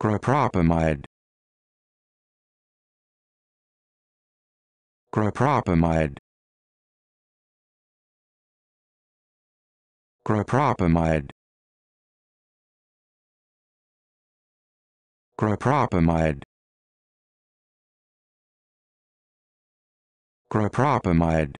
Cropropamide. Cropropamide. Cropropamide. Cropropamide. Cropropamide.